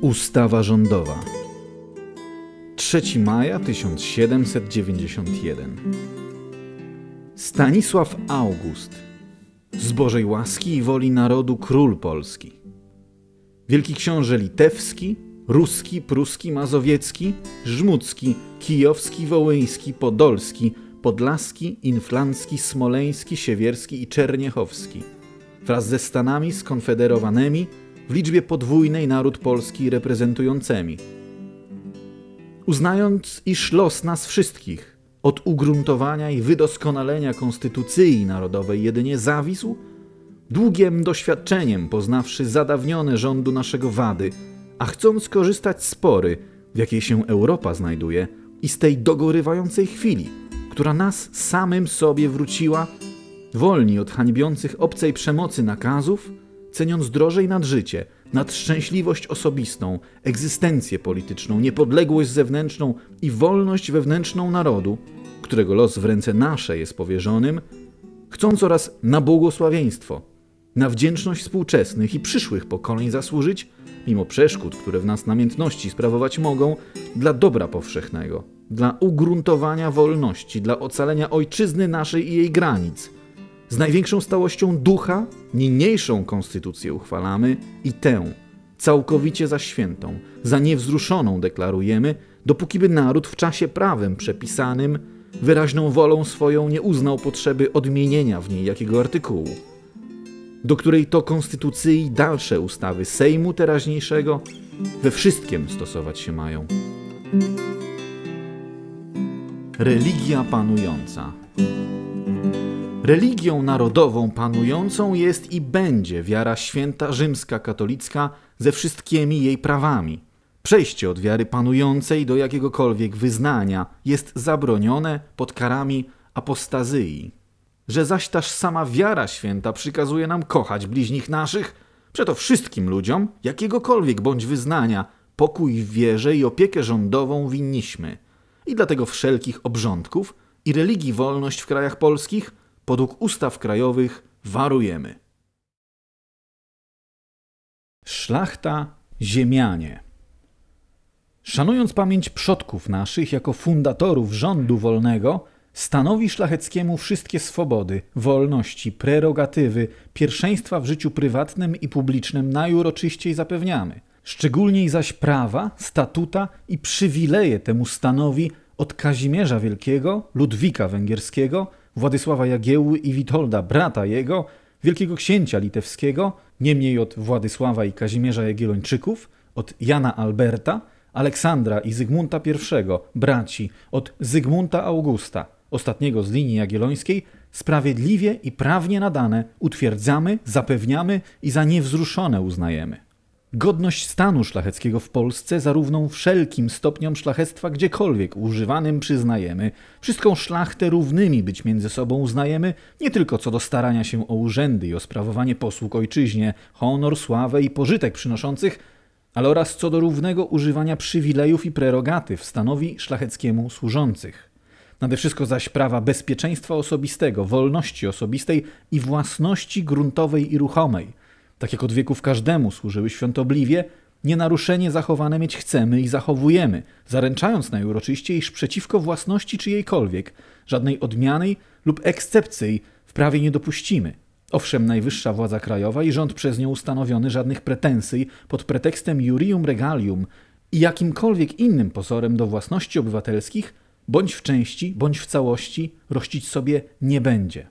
Ustawa rządowa 3 maja 1791 Stanisław August Z Bożej łaski i woli narodu król Polski Wielki książę litewski, ruski, pruski, mazowiecki, żmudzki, kijowski, wołyński, podolski – podlaski, inflancki, smoleński, siewierski i czerniechowski. Wraz ze Stanami skonfederowanymi w liczbie podwójnej naród polski reprezentującymi. Uznając, iż los nas wszystkich od ugruntowania i wydoskonalenia konstytucji narodowej jedynie zawisł, długiem doświadczeniem poznawszy zadawnione rządu naszego wady, a chcąc korzystać z pory, w jakiej się Europa znajduje i z tej dogorywającej chwili – która nas samym sobie wróciła, wolni od hańbiących obcej przemocy nakazów, ceniąc drożej nad życie, nad szczęśliwość osobistą, egzystencję polityczną, niepodległość zewnętrzną i wolność wewnętrzną narodu, którego los w ręce nasze jest powierzonym, chcą oraz na błogosławieństwo na wdzięczność współczesnych i przyszłych pokoleń zasłużyć, mimo przeszkód, które w nas namiętności sprawować mogą, dla dobra powszechnego, dla ugruntowania wolności, dla ocalenia ojczyzny naszej i jej granic. Z największą stałością ducha niniejszą konstytucję uchwalamy i tę, całkowicie za świętą, za niewzruszoną deklarujemy, dopóki by naród w czasie prawem przepisanym wyraźną wolą swoją nie uznał potrzeby odmienienia w niej jakiego artykułu do której to konstytucji dalsze ustawy Sejmu teraźniejszego we wszystkim stosować się mają. Religia panująca. Religią narodową panującą jest i będzie wiara święta rzymska katolicka ze wszystkimi jej prawami. Przejście od wiary panującej do jakiegokolwiek wyznania jest zabronione pod karami apostazyi że zaś taż sama wiara święta przykazuje nam kochać bliźnich naszych, przeto wszystkim ludziom, jakiegokolwiek bądź wyznania, pokój w wierze i opiekę rządową winniśmy. I dlatego wszelkich obrządków i religii wolność w krajach polskich, podług ustaw krajowych, warujemy. Szlachta Ziemianie Szanując pamięć przodków naszych jako fundatorów rządu wolnego, stanowi szlacheckiemu wszystkie swobody, wolności, prerogatywy, pierwszeństwa w życiu prywatnym i publicznym najuroczyściej zapewniamy. Szczególniej zaś prawa, statuta i przywileje temu stanowi od Kazimierza Wielkiego, Ludwika Węgierskiego, Władysława Jagiełły i Witolda, brata jego, wielkiego księcia litewskiego, niemniej od Władysława i Kazimierza Jagiellończyków, od Jana Alberta, Aleksandra i Zygmunta I, braci, od Zygmunta Augusta, ostatniego z linii jagiellońskiej, sprawiedliwie i prawnie nadane utwierdzamy, zapewniamy i za niewzruszone uznajemy. Godność stanu szlacheckiego w Polsce zarówno wszelkim stopniom szlachectwa gdziekolwiek używanym przyznajemy, wszystką szlachtę równymi być między sobą uznajemy, nie tylko co do starania się o urzędy i o sprawowanie posług ojczyźnie, honor, sławę i pożytek przynoszących, ale oraz co do równego używania przywilejów i prerogatyw stanowi szlacheckiemu służących. Nade wszystko zaś prawa bezpieczeństwa osobistego, wolności osobistej i własności gruntowej i ruchomej. Tak jak od wieków każdemu służyły świątobliwie, nienaruszenie zachowane mieć chcemy i zachowujemy, zaręczając najuroczyściej, iż przeciwko własności czyjejkolwiek, żadnej odmiany lub ekscepcji w prawie nie dopuścimy. Owszem, najwyższa władza krajowa i rząd przez nią ustanowiony żadnych pretensji pod pretekstem jurium regalium i jakimkolwiek innym pozorem do własności obywatelskich bądź w części, bądź w całości rościć sobie nie będzie.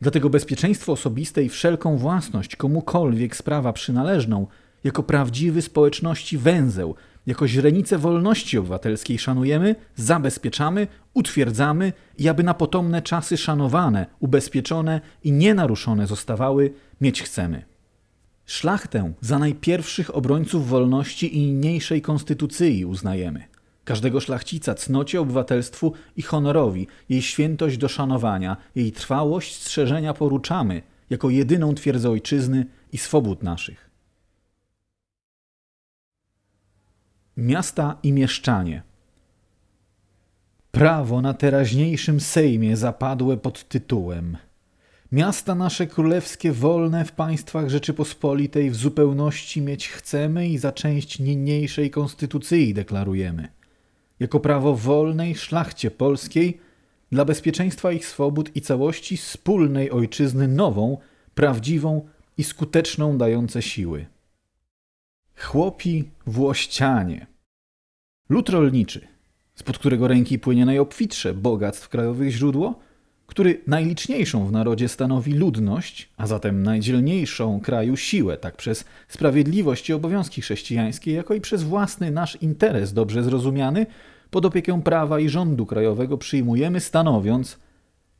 Dlatego bezpieczeństwo osobiste i wszelką własność komukolwiek sprawa przynależną, jako prawdziwy społeczności węzeł, jako źrenicę wolności obywatelskiej szanujemy, zabezpieczamy, utwierdzamy i aby na potomne czasy szanowane, ubezpieczone i nienaruszone zostawały, mieć chcemy. Szlachtę za najpierwszych obrońców wolności i niniejszej konstytucji uznajemy. Każdego szlachcica cnocie, obywatelstwu i honorowi, jej świętość do szanowania, jej trwałość strzeżenia poruczamy, jako jedyną twierdzę ojczyzny i swobód naszych. Miasta i mieszczanie Prawo na teraźniejszym Sejmie zapadłe pod tytułem Miasta nasze królewskie wolne w państwach Rzeczypospolitej w zupełności mieć chcemy i za część niniejszej konstytucji deklarujemy – jako prawo wolnej szlachcie polskiej dla bezpieczeństwa ich swobód i całości wspólnej ojczyzny nową, prawdziwą i skuteczną dające siły. Chłopi włościanie. Lud rolniczy, spod którego ręki płynie najobfitsze bogactw krajowych źródło, który najliczniejszą w narodzie stanowi ludność, a zatem najdzielniejszą kraju siłę, tak przez sprawiedliwość i obowiązki chrześcijańskie, jako i przez własny nasz interes dobrze zrozumiany, pod opiekę prawa i rządu krajowego przyjmujemy, stanowiąc,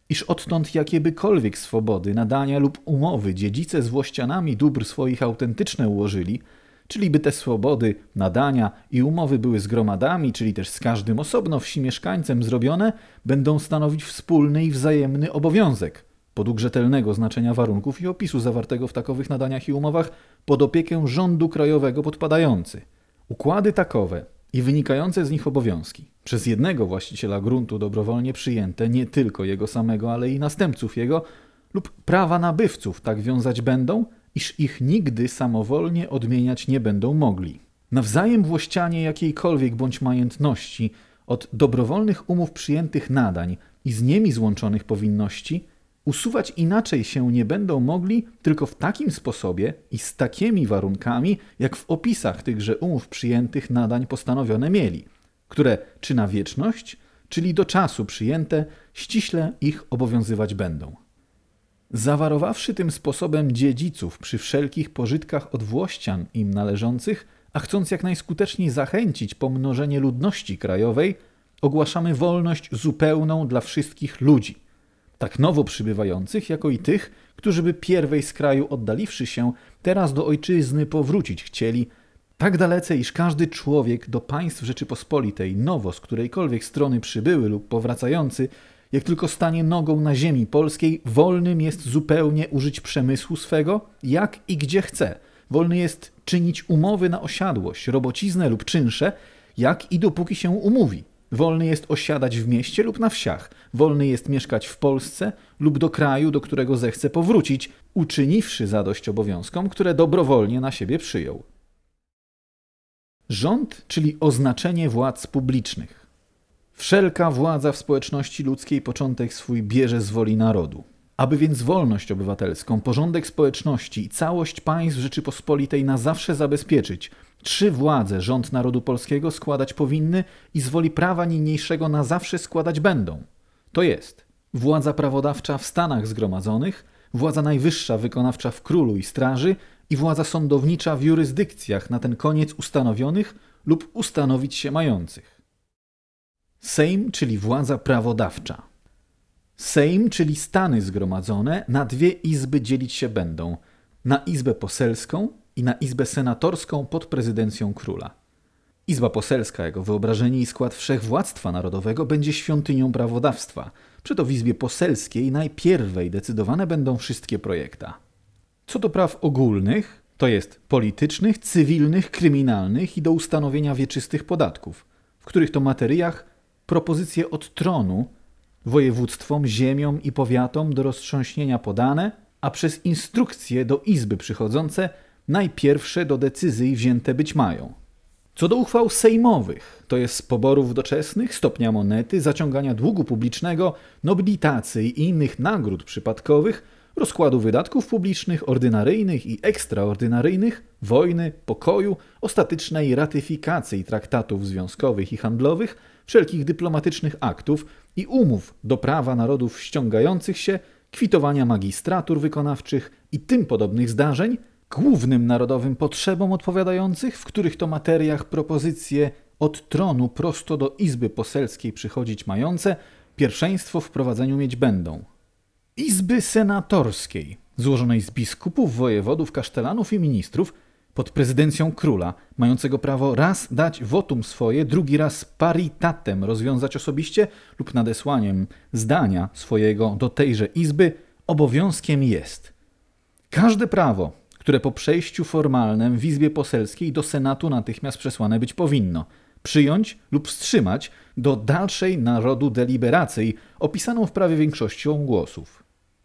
iż odtąd jakiebykolwiek swobody, nadania lub umowy dziedzice z włościanami dóbr swoich autentyczne ułożyli, czyli by te swobody, nadania i umowy były z gromadami, czyli też z każdym osobno wsi mieszkańcem zrobione, będą stanowić wspólny i wzajemny obowiązek, podług rzetelnego znaczenia warunków i opisu zawartego w takowych nadaniach i umowach pod opiekę rządu krajowego podpadający. Układy takowe i wynikające z nich obowiązki. Przez jednego właściciela gruntu dobrowolnie przyjęte nie tylko jego samego, ale i następców jego lub prawa nabywców tak wiązać będą, iż ich nigdy samowolnie odmieniać nie będą mogli. Nawzajem włościanie jakiejkolwiek bądź majętności od dobrowolnych umów przyjętych nadań i z nimi złączonych powinności – Usuwać inaczej się nie będą mogli tylko w takim sposobie i z takimi warunkami, jak w opisach tychże umów przyjętych nadań postanowione mieli, które czy na wieczność, czyli do czasu przyjęte, ściśle ich obowiązywać będą. Zawarowawszy tym sposobem dziedziców przy wszelkich pożytkach od włościan im należących, a chcąc jak najskuteczniej zachęcić pomnożenie ludności krajowej, ogłaszamy wolność zupełną dla wszystkich ludzi – tak nowo przybywających, jako i tych, którzy by pierwej z kraju oddaliwszy się, teraz do ojczyzny powrócić chcieli, tak dalece, iż każdy człowiek do państw Rzeczypospolitej, nowo z którejkolwiek strony przybyły lub powracający, jak tylko stanie nogą na ziemi polskiej, wolnym jest zupełnie użyć przemysłu swego, jak i gdzie chce. Wolny jest czynić umowy na osiadłość, robociznę lub czynsze, jak i dopóki się umówi. Wolny jest osiadać w mieście lub na wsiach. Wolny jest mieszkać w Polsce lub do kraju, do którego zechce powrócić, uczyniwszy zadość obowiązkom, które dobrowolnie na siebie przyjął. Rząd, czyli oznaczenie władz publicznych. Wszelka władza w społeczności ludzkiej początek swój bierze z woli narodu. Aby więc wolność obywatelską, porządek społeczności i całość państw Rzeczypospolitej na zawsze zabezpieczyć, Trzy władze rząd narodu polskiego składać powinny i z woli prawa niniejszego na zawsze składać będą. To jest władza prawodawcza w Stanach Zgromadzonych, władza najwyższa wykonawcza w królu i straży i władza sądownicza w jurysdykcjach na ten koniec ustanowionych lub ustanowić się mających. Sejm, czyli władza prawodawcza. Sejm, czyli Stany Zgromadzone, na dwie izby dzielić się będą: na Izbę Poselską i na Izbę Senatorską pod prezydencją króla. Izba Poselska, jego wyobrażenie i skład wszechwładztwa narodowego będzie świątynią prawodawstwa. Przeto w Izbie Poselskiej najpierwej decydowane będą wszystkie projekta. Co do praw ogólnych, to jest politycznych, cywilnych, kryminalnych i do ustanowienia wieczystych podatków, w których to materiach propozycje od tronu województwom, ziemiom i powiatom do roztrząśnienia podane, a przez instrukcje do Izby przychodzące – najpierwsze do decyzji wzięte być mają. Co do uchwał sejmowych, to jest poborów doczesnych, stopnia monety, zaciągania długu publicznego, nobilitacji i innych nagród przypadkowych, rozkładu wydatków publicznych, ordynaryjnych i ekstraordynaryjnych, wojny, pokoju, ostatecznej ratyfikacji traktatów związkowych i handlowych, wszelkich dyplomatycznych aktów i umów do prawa narodów ściągających się, kwitowania magistratur wykonawczych i tym podobnych zdarzeń – głównym narodowym potrzebom odpowiadających, w których to materiach propozycje od tronu prosto do Izby Poselskiej przychodzić mające, pierwszeństwo w prowadzeniu mieć będą. Izby Senatorskiej, złożonej z biskupów, wojewodów, kasztelanów i ministrów, pod prezydencją króla, mającego prawo raz dać wotum swoje, drugi raz paritatem rozwiązać osobiście lub nadesłaniem zdania swojego do tejże Izby, obowiązkiem jest. Każde prawo, które po przejściu formalnym w Izbie Poselskiej do Senatu natychmiast przesłane być powinno. Przyjąć lub wstrzymać do dalszej narodu deliberacji opisaną w prawie większością głosów.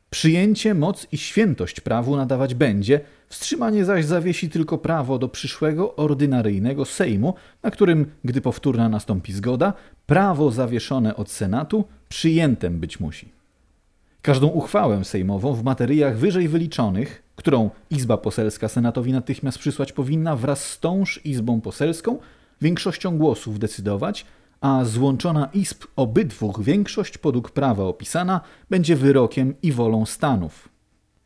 Przyjęcie moc i świętość prawu nadawać będzie, wstrzymanie zaś zawiesi tylko prawo do przyszłego ordynaryjnego Sejmu, na którym, gdy powtórna nastąpi zgoda, prawo zawieszone od Senatu przyjętem być musi. Każdą uchwałę sejmową w materiach wyżej wyliczonych którą Izba Poselska Senatowi natychmiast przysłać powinna wraz z tąż Izbą Poselską większością głosów decydować, a złączona izb obydwóch większość podług prawa opisana będzie wyrokiem i wolą Stanów.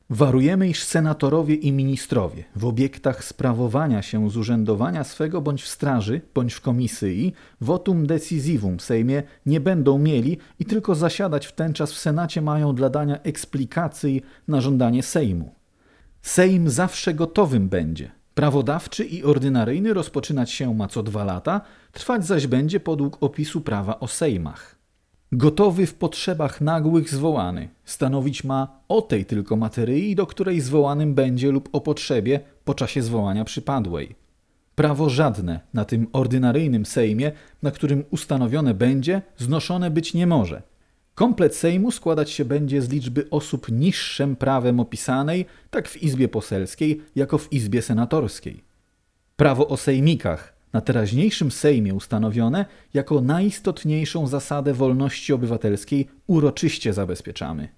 Warujemy, iż senatorowie i ministrowie w obiektach sprawowania się z urzędowania swego bądź w straży, bądź w komisji votum decisivum Sejmie nie będą mieli i tylko zasiadać w ten czas w Senacie mają dla dania eksplikacji na żądanie Sejmu. Sejm zawsze gotowym będzie. Prawodawczy i ordynaryjny rozpoczynać się ma co dwa lata, trwać zaś będzie podług opisu prawa o Sejmach. Gotowy w potrzebach nagłych zwołany, stanowić ma o tej tylko materii, do której zwołanym będzie lub o potrzebie po czasie zwołania przypadłej. Prawo żadne na tym ordynaryjnym Sejmie, na którym ustanowione będzie, znoszone być nie może – Komplet Sejmu składać się będzie z liczby osób niższym prawem opisanej, tak w Izbie Poselskiej, jako w Izbie Senatorskiej. Prawo o sejmikach na teraźniejszym Sejmie ustanowione jako najistotniejszą zasadę wolności obywatelskiej uroczyście zabezpieczamy.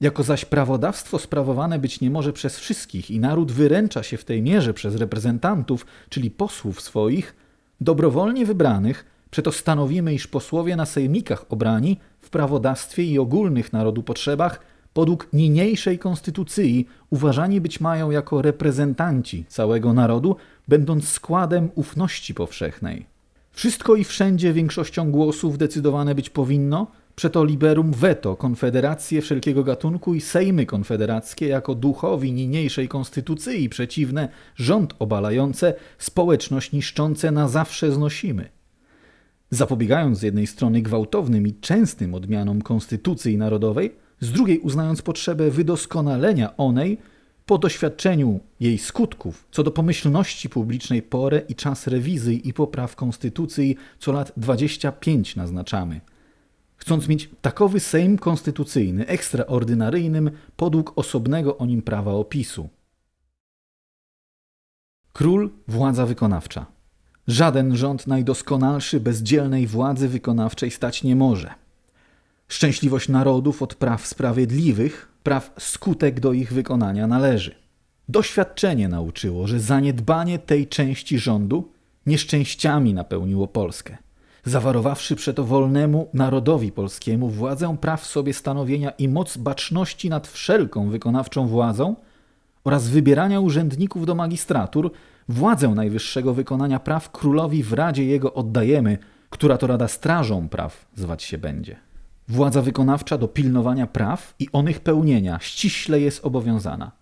Jako zaś prawodawstwo sprawowane być nie może przez wszystkich i naród wyręcza się w tej mierze przez reprezentantów, czyli posłów swoich, dobrowolnie wybranych, Przeto stanowimy, iż posłowie na sejmikach obrani w prawodawstwie i ogólnych narodu potrzebach podług niniejszej konstytucji uważani być mają jako reprezentanci całego narodu, będąc składem ufności powszechnej. Wszystko i wszędzie większością głosów decydowane być powinno, przeto liberum veto konfederacje wszelkiego gatunku i sejmy konfederackie jako duchowi niniejszej konstytucji przeciwne, rząd obalające, społeczność niszczące na zawsze znosimy zapobiegając z jednej strony gwałtownym i częstym odmianom konstytucji narodowej, z drugiej uznając potrzebę wydoskonalenia onej po doświadczeniu jej skutków co do pomyślności publicznej porę i czas rewizji i popraw konstytucji co lat 25 naznaczamy. Chcąc mieć takowy Sejm konstytucyjny ekstraordynaryjnym podług osobnego o nim prawa opisu. Król władza wykonawcza. Żaden rząd najdoskonalszy bezdzielnej władzy wykonawczej stać nie może. Szczęśliwość narodów od praw sprawiedliwych, praw skutek do ich wykonania należy. Doświadczenie nauczyło, że zaniedbanie tej części rządu nieszczęściami napełniło Polskę. Zawarowawszy przeto wolnemu narodowi polskiemu władzę praw sobie stanowienia i moc baczności nad wszelką wykonawczą władzą oraz wybierania urzędników do magistratur – Władzę najwyższego wykonania praw królowi w radzie jego oddajemy, która to rada strażą praw zwać się będzie. Władza wykonawcza do pilnowania praw i onych pełnienia ściśle jest obowiązana.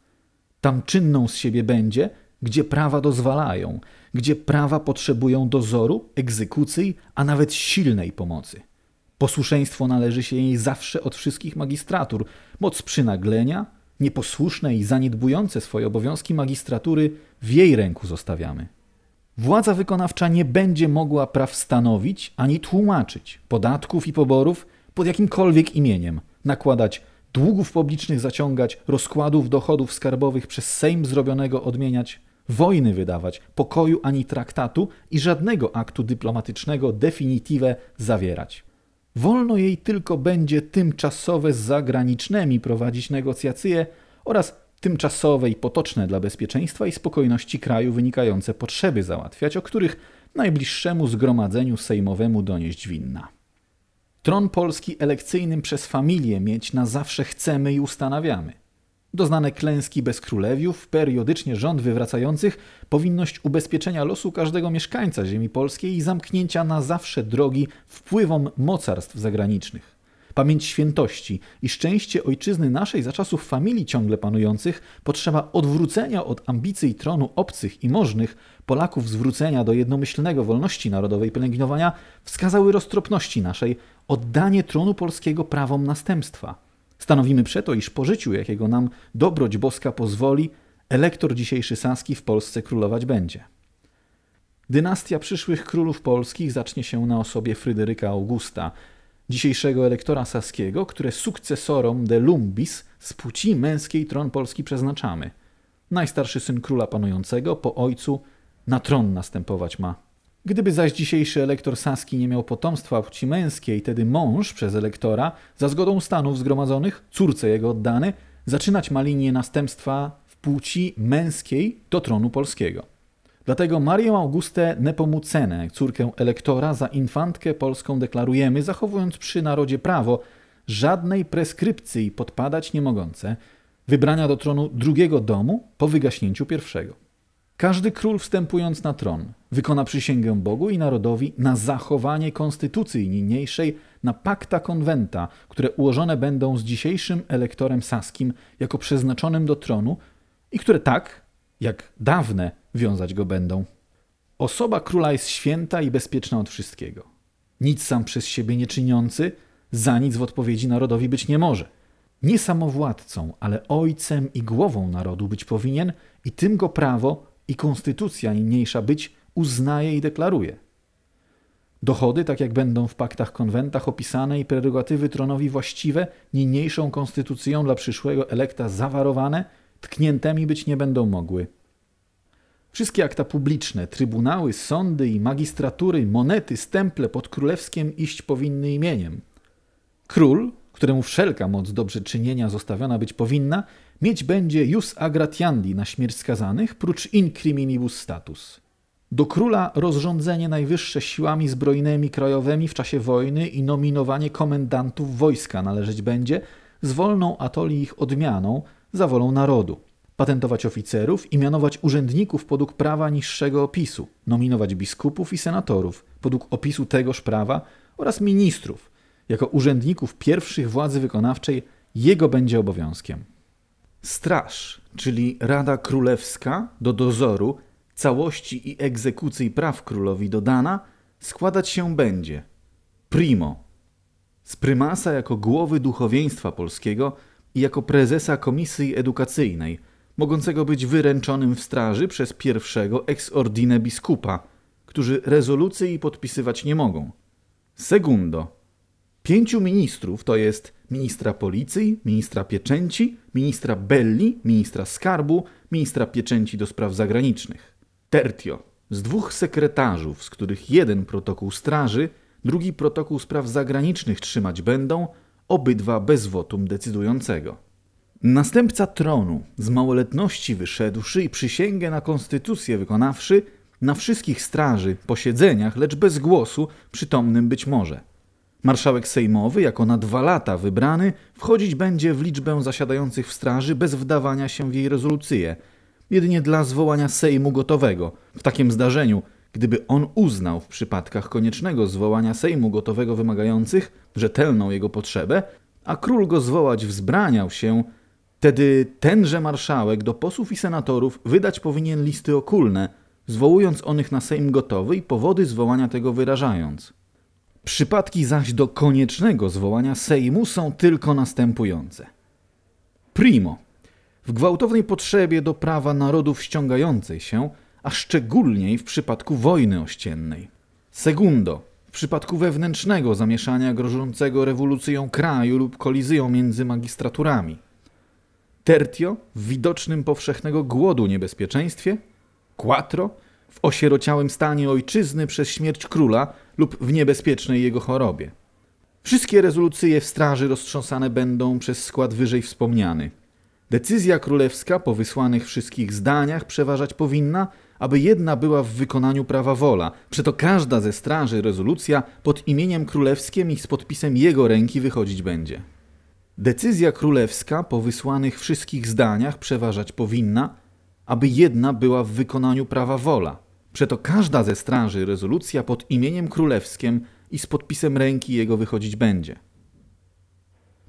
Tam czynną z siebie będzie, gdzie prawa dozwalają, gdzie prawa potrzebują dozoru, egzekucji, a nawet silnej pomocy. Posłuszeństwo należy się jej zawsze od wszystkich magistratur, Moc przynaglenia, nieposłuszne i zaniedbujące swoje obowiązki magistratury w jej ręku zostawiamy. Władza wykonawcza nie będzie mogła praw stanowić ani tłumaczyć podatków i poborów pod jakimkolwiek imieniem, nakładać długów publicznych zaciągać, rozkładów dochodów skarbowych przez Sejm zrobionego odmieniać, wojny wydawać, pokoju ani traktatu i żadnego aktu dyplomatycznego definitywę zawierać. Wolno jej tylko będzie tymczasowe z zagranicznymi prowadzić negocjacje oraz tymczasowe i potoczne dla bezpieczeństwa i spokojności kraju wynikające potrzeby załatwiać, o których najbliższemu zgromadzeniu sejmowemu donieść winna. Tron Polski elekcyjnym przez familię mieć na zawsze chcemy i ustanawiamy. Doznane klęski bezkrólewiów, periodycznie rząd wywracających, powinność ubezpieczenia losu każdego mieszkańca ziemi polskiej i zamknięcia na zawsze drogi wpływom mocarstw zagranicznych. Pamięć świętości i szczęście ojczyzny naszej za czasów familii ciągle panujących, potrzeba odwrócenia od ambicji tronu obcych i możnych, Polaków zwrócenia do jednomyślnego wolności narodowej pielęgnowania, wskazały roztropności naszej, oddanie tronu polskiego prawom następstwa. Stanowimy przeto, iż po życiu, jakiego nam dobroć boska pozwoli, elektor dzisiejszy Saski w Polsce królować będzie. Dynastia przyszłych królów polskich zacznie się na osobie Fryderyka Augusta, dzisiejszego elektora saskiego, które sukcesorom de Lumbis z płci męskiej tron polski przeznaczamy. Najstarszy syn króla panującego po ojcu na tron następować ma Gdyby zaś dzisiejszy elektor Saski nie miał potomstwa płci męskiej, tedy mąż przez elektora, za zgodą stanów zgromadzonych, córce jego oddany, zaczynać ma linię następstwa w płci męskiej do tronu polskiego. Dlatego Marię Augustę Nepomucenę, córkę elektora, za infantkę polską deklarujemy, zachowując przy narodzie prawo żadnej preskrypcji podpadać nie mogące wybrania do tronu drugiego domu po wygaśnięciu pierwszego. Każdy król wstępując na tron wykona przysięgę Bogu i narodowi na zachowanie konstytucji niniejszej, na pakta konwenta, które ułożone będą z dzisiejszym elektorem saskim jako przeznaczonym do tronu i które tak, jak dawne, wiązać go będą. Osoba króla jest święta i bezpieczna od wszystkiego. Nic sam przez siebie nie czyniący, za nic w odpowiedzi narodowi być nie może. Nie samowładcą, ale ojcem i głową narodu być powinien i tym go prawo i konstytucja niniejsza być uznaje i deklaruje. Dochody, tak jak będą w paktach konwentach opisane i prerogatywy tronowi właściwe, niniejszą konstytucją dla przyszłego elekta zawarowane, tkniętymi być nie będą mogły. Wszystkie akta publiczne, trybunały, sądy i magistratury, monety, stemple pod królewskiem iść powinny imieniem. Król, któremu wszelka moc dobrze czynienia zostawiona być powinna, mieć będzie jus agratiandi na śmierć skazanych, prócz incriminibus status. Do króla rozrządzenie najwyższe siłami zbrojnymi krajowymi w czasie wojny i nominowanie komendantów wojska należeć będzie z wolną atoli ich odmianą za wolą narodu. Patentować oficerów i mianować urzędników podług prawa niższego opisu, nominować biskupów i senatorów podług opisu tegoż prawa oraz ministrów jako urzędników pierwszych władzy wykonawczej jego będzie obowiązkiem. Straż, czyli Rada Królewska do dozoru całości i egzekucji praw królowi dodana, składać się będzie primo z prymasa jako głowy duchowieństwa polskiego i jako prezesa komisji edukacyjnej, mogącego być wyręczonym w straży przez pierwszego ex ordine biskupa, którzy rezolucji podpisywać nie mogą. Segundo, pięciu ministrów, to jest ministra policji, ministra pieczęci, ministra belli, ministra skarbu, ministra pieczęci do spraw zagranicznych. Tertio, z dwóch sekretarzów, z których jeden protokół straży, drugi protokół spraw zagranicznych trzymać będą, obydwa bez wotum decydującego. Następca tronu, z małoletności wyszedłszy i przysięgę na konstytucję wykonawszy, na wszystkich straży, posiedzeniach, lecz bez głosu, przytomnym być może – Marszałek Sejmowy, jako na dwa lata wybrany, wchodzić będzie w liczbę zasiadających w straży bez wdawania się w jej rezolucję, jedynie dla zwołania Sejmu gotowego. W takim zdarzeniu, gdyby on uznał w przypadkach koniecznego zwołania Sejmu gotowego wymagających rzetelną jego potrzebę, a król go zwołać wzbraniał się, Tedy tenże marszałek do posłów i senatorów wydać powinien listy okulne, zwołując onych na Sejm gotowy i powody zwołania tego wyrażając. Przypadki zaś do koniecznego zwołania Sejmu są tylko następujące. Primo. W gwałtownej potrzebie do prawa narodów ściągającej się, a szczególniej w przypadku wojny ościennej. Segundo. W przypadku wewnętrznego zamieszania grożącego rewolucją kraju lub kolizją między magistraturami. Tertio. W widocznym powszechnego głodu niebezpieczeństwie. Quattro w osierociałym stanie ojczyzny przez śmierć króla lub w niebezpiecznej jego chorobie. Wszystkie rezolucje w straży roztrząsane będą przez skład wyżej wspomniany. Decyzja królewska po wysłanych wszystkich zdaniach przeważać powinna, aby jedna była w wykonaniu prawa wola. Przeto każda ze straży rezolucja pod imieniem królewskim i z podpisem jego ręki wychodzić będzie. Decyzja królewska po wysłanych wszystkich zdaniach przeważać powinna, aby jedna była w wykonaniu prawa wola. Przeto każda ze straży rezolucja pod imieniem królewskim i z podpisem ręki jego wychodzić będzie.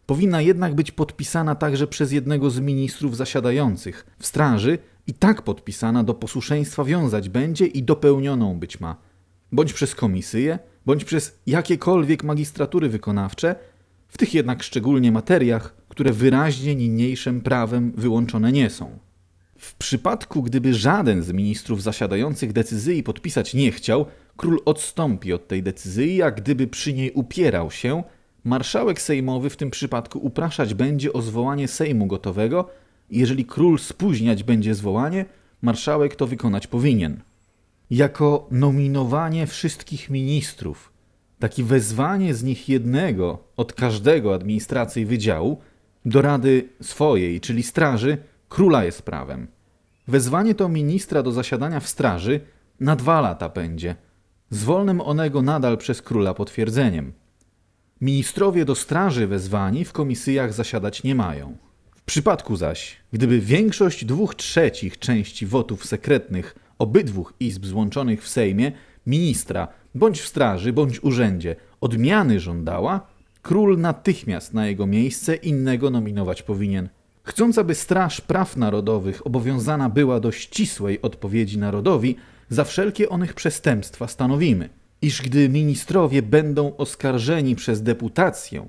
Powinna jednak być podpisana także przez jednego z ministrów zasiadających w straży i tak podpisana do posłuszeństwa wiązać będzie i dopełnioną być ma, bądź przez komisję, bądź przez jakiekolwiek magistratury wykonawcze, w tych jednak szczególnie materiach, które wyraźnie niniejszym prawem wyłączone nie są. W przypadku, gdyby żaden z ministrów zasiadających decyzji podpisać nie chciał, król odstąpi od tej decyzji, a gdyby przy niej upierał się, marszałek sejmowy w tym przypadku upraszać będzie o zwołanie sejmu gotowego. Jeżeli król spóźniać będzie zwołanie, marszałek to wykonać powinien. Jako nominowanie wszystkich ministrów, takie wezwanie z nich jednego od każdego administracji wydziału do rady swojej, czyli straży, Króla jest prawem. Wezwanie to ministra do zasiadania w straży na dwa lata będzie, z wolnym onego nadal przez króla potwierdzeniem. Ministrowie do straży wezwani w komisjach zasiadać nie mają. W przypadku zaś, gdyby większość dwóch trzecich części wotów sekretnych obydwóch izb złączonych w Sejmie, ministra, bądź w straży, bądź urzędzie, odmiany żądała, król natychmiast na jego miejsce innego nominować powinien. Chcąc, aby Straż Praw Narodowych obowiązana była do ścisłej odpowiedzi narodowi, za wszelkie onych przestępstwa stanowimy, iż gdy ministrowie będą oskarżeni przez deputację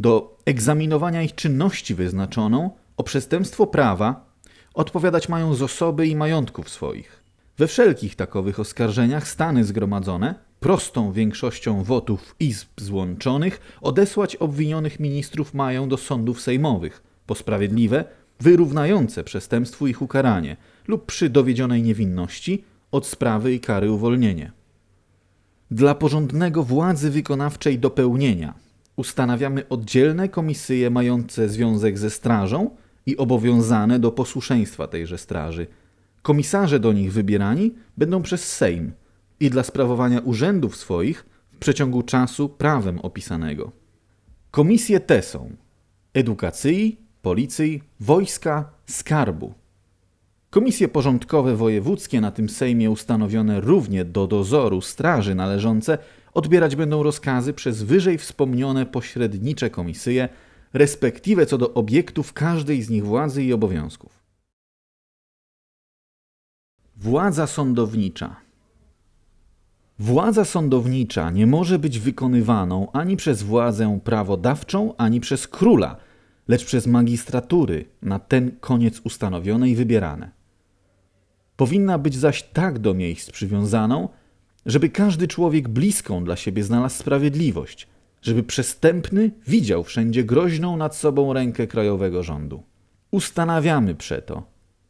do egzaminowania ich czynności wyznaczoną o przestępstwo prawa, odpowiadać mają z osoby i majątków swoich. We wszelkich takowych oskarżeniach Stany zgromadzone, prostą większością wotów izb złączonych, odesłać obwinionych ministrów mają do sądów sejmowych, po sprawiedliwe, wyrównające przestępstwu ich ukaranie lub przy dowiedzionej niewinności od sprawy i kary uwolnienie. Dla porządnego władzy wykonawczej dopełnienia ustanawiamy oddzielne komisje mające związek ze strażą i obowiązane do posłuszeństwa tejże straży. Komisarze do nich wybierani będą przez Sejm i dla sprawowania urzędów swoich w przeciągu czasu prawem opisanego. Komisje te są edukacji, policji, wojska, skarbu. Komisje porządkowe wojewódzkie na tym Sejmie ustanowione równie do dozoru straży należące odbierać będą rozkazy przez wyżej wspomniane pośrednicze komisje, respektive co do obiektów każdej z nich władzy i obowiązków. Władza sądownicza. Władza sądownicza nie może być wykonywaną ani przez władzę prawodawczą, ani przez króla – lecz przez magistratury na ten koniec ustanowione i wybierane. Powinna być zaś tak do miejsc przywiązaną, żeby każdy człowiek bliską dla siebie znalazł sprawiedliwość, żeby przestępny widział wszędzie groźną nad sobą rękę krajowego rządu. Ustanawiamy przeto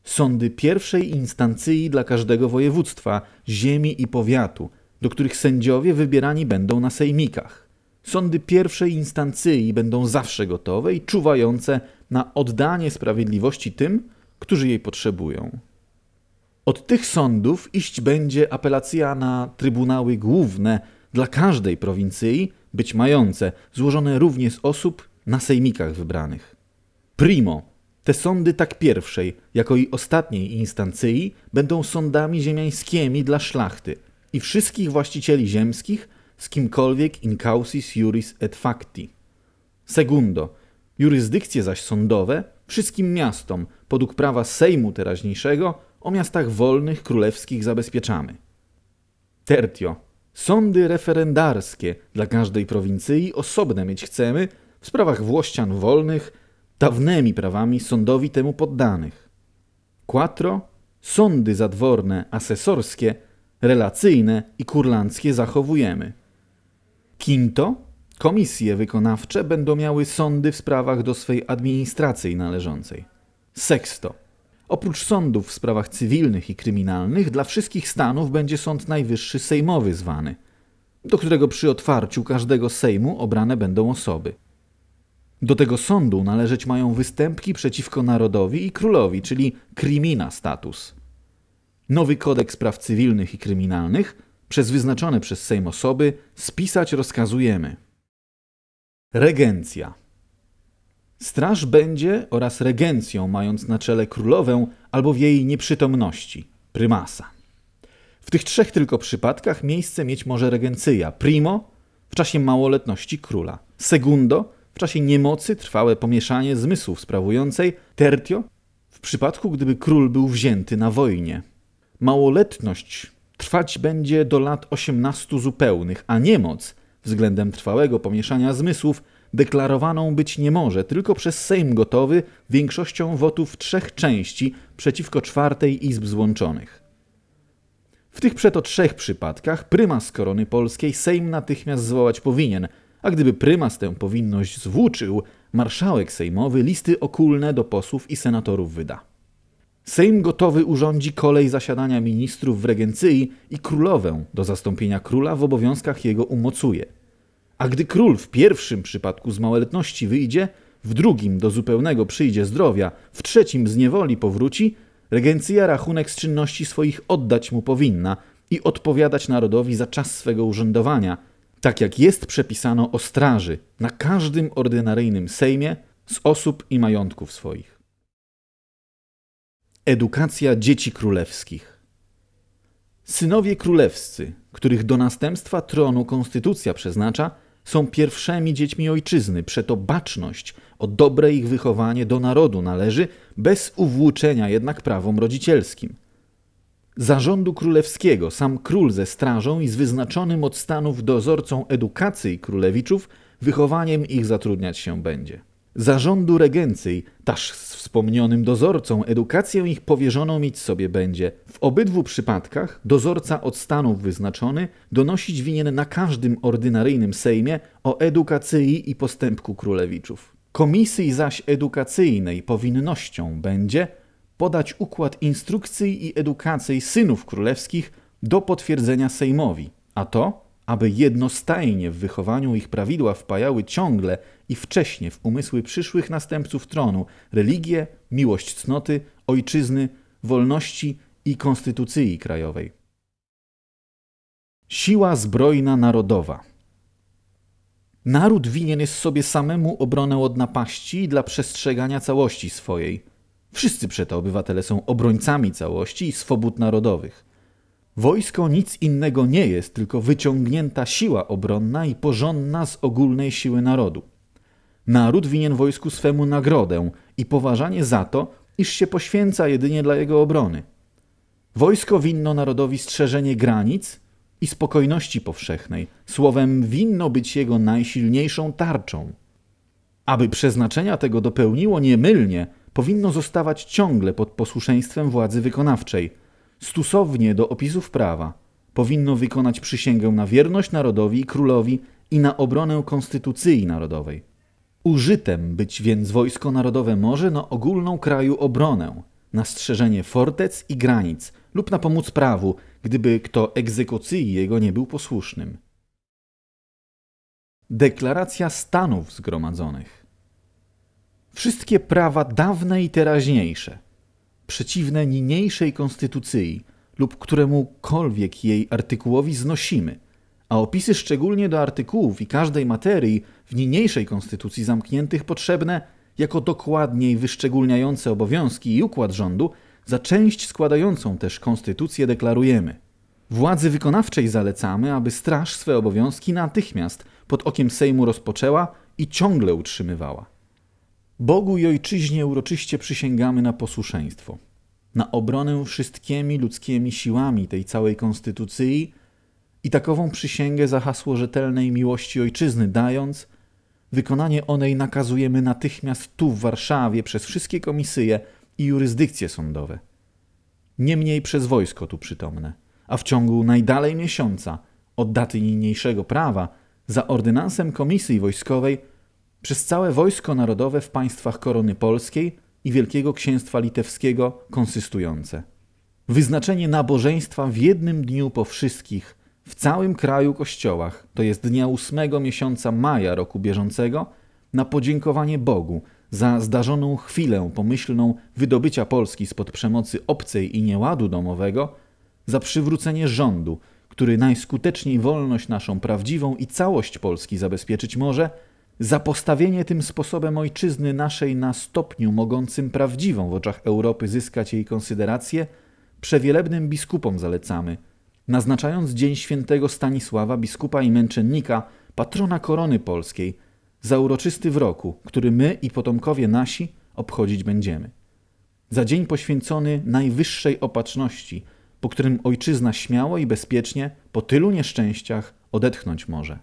sądy pierwszej instancji dla każdego województwa, ziemi i powiatu, do których sędziowie wybierani będą na sejmikach. Sądy pierwszej instancji będą zawsze gotowe i czuwające na oddanie sprawiedliwości tym, którzy jej potrzebują. Od tych sądów iść będzie apelacja na trybunały główne dla każdej prowincji, być mające, złożone również z osób na sejmikach wybranych. Primo, te sądy tak pierwszej, jako i ostatniej instancji będą sądami ziemiańskimi dla szlachty i wszystkich właścicieli ziemskich z kimkolwiek in causis juris et facti. Segundo, jurysdykcje zaś sądowe wszystkim miastom podług prawa Sejmu teraźniejszego o miastach wolnych królewskich zabezpieczamy. Tertio, sądy referendarskie dla każdej prowincji osobne mieć chcemy w sprawach włościan wolnych, dawnymi prawami sądowi temu poddanych. Quattro, sądy zadworne, asesorskie, relacyjne i kurlandzkie zachowujemy. Quinto, komisje wykonawcze będą miały sądy w sprawach do swej administracji należącej. Sexto, oprócz sądów w sprawach cywilnych i kryminalnych, dla wszystkich stanów będzie Sąd Najwyższy Sejmowy zwany, do którego przy otwarciu każdego Sejmu obrane będą osoby. Do tego sądu należeć mają występki przeciwko narodowi i królowi, czyli krimina status. Nowy kodeks praw cywilnych i kryminalnych przez wyznaczone przez Sejm osoby spisać rozkazujemy. Regencja. Straż będzie oraz regencją, mając na czele królowę albo w jej nieprzytomności, prymasa. W tych trzech tylko przypadkach miejsce mieć może regencja, primo w czasie małoletności króla, segundo w czasie niemocy trwałe pomieszanie zmysłów sprawującej, tertio w przypadku gdyby król był wzięty na wojnie. Małoletność trwać będzie do lat 18 zupełnych, a niemoc względem trwałego pomieszania zmysłów deklarowaną być nie może, tylko przez Sejm gotowy większością wotów trzech części przeciwko czwartej Izb Złączonych. W tych przeto trzech przypadkach prymas korony polskiej Sejm natychmiast zwołać powinien, a gdyby prymas tę powinność zwłóczył, marszałek sejmowy listy okulne do posłów i senatorów wyda. Sejm gotowy urządzi kolej zasiadania ministrów w regencyi i królowę do zastąpienia króla w obowiązkach jego umocuje. A gdy król w pierwszym przypadku z małoletności wyjdzie, w drugim do zupełnego przyjdzie zdrowia, w trzecim z niewoli powróci, regencja rachunek z czynności swoich oddać mu powinna i odpowiadać narodowi za czas swego urzędowania, tak jak jest przepisano o straży na każdym ordynaryjnym sejmie z osób i majątków swoich. Edukacja dzieci królewskich. Synowie królewscy, których do następstwa tronu konstytucja przeznacza, są pierwszymi dziećmi ojczyzny, przeto baczność o dobre ich wychowanie do narodu należy, bez uwłóczenia jednak prawom rodzicielskim. Zarządu królewskiego sam król ze strażą i z wyznaczonym od stanów dozorcą edukacji królewiczów wychowaniem ich zatrudniać się będzie zarządu regencyj, taż z wspomnianym dozorcą edukację ich powierzoną mieć sobie będzie. W obydwu przypadkach dozorca od stanów wyznaczony donosić winien na każdym ordynaryjnym sejmie o edukacji i postępku królewiczów. Komisji zaś edukacyjnej powinnością będzie podać układ instrukcji i edukacji synów królewskich do potwierdzenia sejmowi, a to aby jednostajnie w wychowaniu ich prawidła wpajały ciągle i wcześnie w umysły przyszłych następców tronu religię, miłość cnoty, ojczyzny, wolności i konstytucji krajowej. Siła zbrojna narodowa. Naród winien jest sobie samemu obronę od napaści dla przestrzegania całości swojej. Wszyscy przeto obywatele są obrońcami całości i swobód narodowych. Wojsko nic innego nie jest, tylko wyciągnięta siła obronna i porządna z ogólnej siły narodu. Naród winien wojsku swemu nagrodę i poważanie za to, iż się poświęca jedynie dla jego obrony. Wojsko winno narodowi strzeżenie granic i spokojności powszechnej, słowem winno być jego najsilniejszą tarczą. Aby przeznaczenia tego dopełniło niemylnie, powinno zostawać ciągle pod posłuszeństwem władzy wykonawczej – stosownie do opisów prawa, powinno wykonać przysięgę na wierność narodowi i królowi i na obronę konstytucji narodowej. Użytem być więc wojsko narodowe może na ogólną kraju obronę, na strzeżenie fortec i granic lub na pomoc prawu, gdyby kto egzekucji jego nie był posłusznym. Deklaracja Stanów Zgromadzonych Wszystkie prawa dawne i teraźniejsze – przeciwne niniejszej konstytucji lub któremukolwiek jej artykułowi znosimy, a opisy szczególnie do artykułów i każdej materii w niniejszej konstytucji zamkniętych potrzebne jako dokładniej wyszczególniające obowiązki i układ rządu, za część składającą też konstytucję deklarujemy. Władzy wykonawczej zalecamy, aby straż swe obowiązki natychmiast pod okiem Sejmu rozpoczęła i ciągle utrzymywała. Bogu i Ojczyźnie uroczyście przysięgamy na posłuszeństwo, na obronę wszystkimi ludzkimi siłami tej całej konstytucji i takową przysięgę za hasło rzetelnej miłości Ojczyzny dając, wykonanie onej nakazujemy natychmiast tu w Warszawie przez wszystkie komisje i jurysdykcje sądowe. Niemniej przez wojsko tu przytomne, a w ciągu najdalej miesiąca od daty niniejszego prawa za ordynansem komisji wojskowej przez całe Wojsko Narodowe w państwach Korony Polskiej i Wielkiego Księstwa Litewskiego konsystujące. Wyznaczenie nabożeństwa w jednym dniu po wszystkich, w całym kraju kościołach, to jest dnia ósmego miesiąca maja roku bieżącego, na podziękowanie Bogu za zdarzoną chwilę pomyślną wydobycia Polski spod przemocy obcej i nieładu domowego, za przywrócenie rządu, który najskuteczniej wolność naszą prawdziwą i całość Polski zabezpieczyć może – za postawienie tym sposobem ojczyzny naszej na stopniu mogącym prawdziwą w oczach Europy zyskać jej konsyderację, przewielebnym biskupom zalecamy, naznaczając dzień świętego Stanisława, biskupa i męczennika, patrona korony polskiej, za uroczysty w roku, który my i potomkowie nasi obchodzić będziemy. Za dzień poświęcony najwyższej opatrzności, po którym ojczyzna śmiało i bezpiecznie po tylu nieszczęściach odetchnąć może.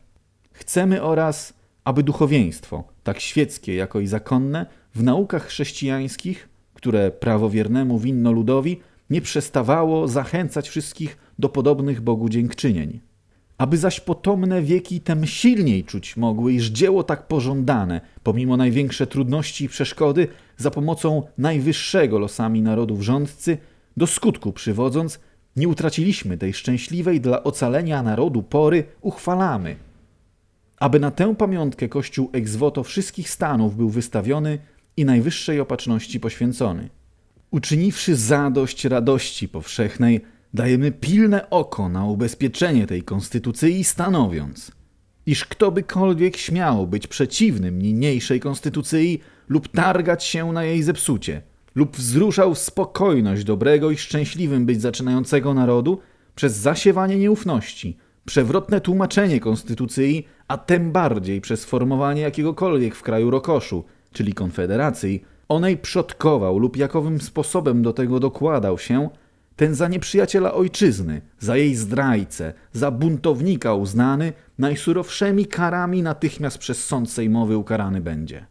Chcemy oraz aby duchowieństwo, tak świeckie jako i zakonne, w naukach chrześcijańskich, które prawowiernemu winno ludowi, nie przestawało zachęcać wszystkich do podobnych Bogu dziękczynień. Aby zaś potomne wieki tem silniej czuć mogły, iż dzieło tak pożądane, pomimo największe trudności i przeszkody, za pomocą najwyższego losami narodów rządcy, do skutku przywodząc, nie utraciliśmy tej szczęśliwej dla ocalenia narodu pory, uchwalamy – aby na tę pamiątkę kościół ex voto wszystkich stanów był wystawiony i najwyższej opatrzności poświęcony. Uczyniwszy zadość radości powszechnej, dajemy pilne oko na ubezpieczenie tej konstytucji stanowiąc, iż kto bykolwiek śmiał być przeciwnym niniejszej konstytucji lub targać się na jej zepsucie, lub wzruszał spokojność dobrego i szczęśliwym być zaczynającego narodu przez zasiewanie nieufności, przewrotne tłumaczenie konstytucji a tym bardziej przez formowanie jakiegokolwiek w kraju rokoszu, czyli konfederacji, onej przodkował lub jakowym sposobem do tego dokładał się, ten za nieprzyjaciela ojczyzny, za jej zdrajcę, za buntownika uznany, najsurowszymi karami natychmiast przez sąd sejmowy ukarany będzie.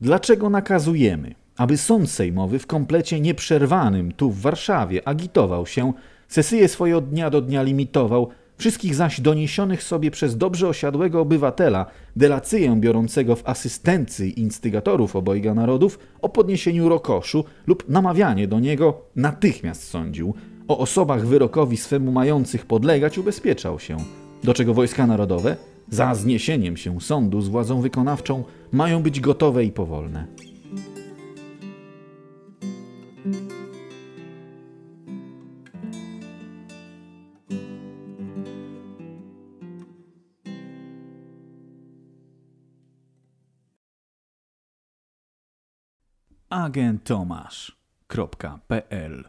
Dlaczego nakazujemy, aby sąd sejmowy w komplecie nieprzerwanym tu w Warszawie agitował się, sesje swoje od dnia do dnia limitował, wszystkich zaś doniesionych sobie przez dobrze osiadłego obywatela, delacyję biorącego w asystencji instygatorów obojga narodów o podniesieniu rokoszu lub namawianie do niego, natychmiast sądził. O osobach wyrokowi swemu mających podlegać ubezpieczał się, do czego wojska narodowe, za zniesieniem się sądu z władzą wykonawczą, mają być gotowe i powolne. agent tomasz.pl